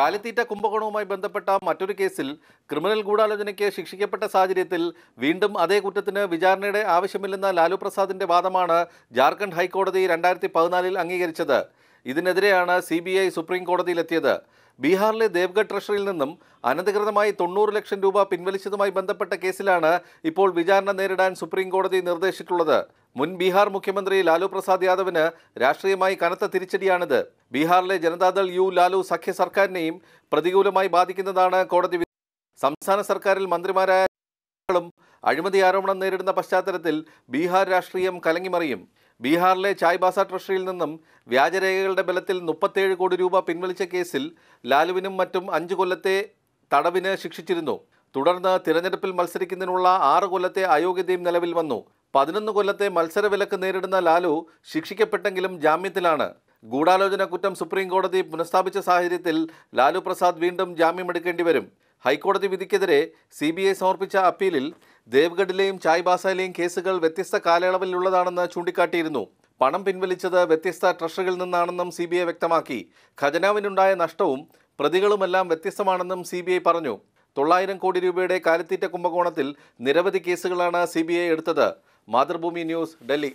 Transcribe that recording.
കാലിത്തീറ്റ കുംഭകോണവുമായി ബന്ധപ്പെട്ട മറ്റൊരു കേസിൽ ക്രിമിനൽ ഗൂഢാലോചനയ്ക്ക് ശിക്ഷിക്കപ്പെട്ട സാഹചര്യത്തിൽ വീണ്ടും അതേ കുറ്റത്തിന് വിചാരണയുടെ ആവശ്യമില്ലെന്ന ലാലു പ്രസാദിന്റെ വാദമാണ് ജാർഖണ്ഡ് ഹൈക്കോടതി രണ്ടായിരത്തി പതിനാലിൽ അംഗീകരിച്ചത് ഇതിനെതിരെയാണ് സി ബി ഐ സുപ്രീം കോടതിയിലെത്തിയത് ബീഹാറിലെ ദേവ്ഗഡ് ട്രഷറിയിൽ നിന്നും അനധികൃതമായി തൊണ്ണൂറ് ലക്ഷം രൂപ പിൻവലിച്ചതുമായി ബന്ധപ്പെട്ട കേസിലാണ് ഇപ്പോൾ വിചാരണ നേരിടാൻ സുപ്രീം കോടതി നിർദ്ദേശിച്ചിട്ടുള്ളത് മുൻ ബീഹാർ മുഖ്യമന്ത്രി ലാലു പ്രസാദ് യാദവിന് രാഷ്ട്രീയമായി കനത്ത തിരിച്ചടിയാണിത് ബീഹാറിലെ ജനതാദൾ യു ലാലു സഖ്യ സർക്കാരിനെയും പ്രതികൂലമായി ബാധിക്കുന്നതാണ് കോടതി വിധി സംസ്ഥാന സർക്കാരിൽ മന്ത്രിമാരായ അഴിമതി ആരോപണം നേരിടുന്ന പശ്ചാത്തലത്തിൽ ബീഹാർ രാഷ്ട്രീയം കലങ്ങിമറിയും ബീഹാറിലെ ചായ്ബാസ ട്രഷറിയിൽ നിന്നും വ്യാജരേഖകളുടെ ബലത്തിൽ മുപ്പത്തേഴ് കോടി രൂപ പിൻവലിച്ച കേസിൽ ലാലുവിനും മറ്റും അഞ്ച് കൊല്ലത്തെ തടവിന് ശിക്ഷിച്ചിരുന്നു തുടർന്ന് തിരഞ്ഞെടുപ്പിൽ മത്സരിക്കുന്നതിനുള്ള ആറ് കൊല്ലത്തെ അയോഗ്യതയും നിലവിൽ വന്നു പതിനൊന്ന് കൊല്ലത്തെ മത്സരവിലക്ക് നേരിടുന്ന ലാലു ശിക്ഷിക്കപ്പെട്ടെങ്കിലും ജാമ്യത്തിലാണ് ഗൂഢാലോചന കുറ്റം സുപ്രീം കോടതി പുനഃസ്ഥാപിച്ച സാഹചര്യത്തിൽ ലാലു പ്രസാദ് വീണ്ടും ജാമ്യമെടുക്കേണ്ടി വരും ഹൈക്കോടതി വിധിക്കെതിരെ സി ബി ഐ സമർപ്പിച്ച അപ്പീലിൽ ദേവ്ഗഡിലെയും ബാസയിലെയും കേസുകൾ വ്യത്യസ്ത കാലയളവിലുള്ളതാണെന്ന് ചൂണ്ടിക്കാട്ടിയിരുന്നു പണം പിൻവലിച്ചത് വ്യത്യസ്ത ട്രഷറികളിൽ നിന്നാണെന്നും സി ബി ഐ വ്യക്തമാക്കി ഖജനാവിനുണ്ടായ നഷ്ടവും പ്രതികളുമെല്ലാം വ്യത്യസ്തമാണെന്നും സി ബി ഐ പറഞ്ഞു തൊള്ളായിരം കോടി രൂപയുടെ കാലിത്തീറ്റ കുംഭകോണത്തിൽ നിരവധി കേസുകളാണ് സി ബി ഐ എടുത്തത് మాతృభూమి న్యూస్ ఢిల్లీ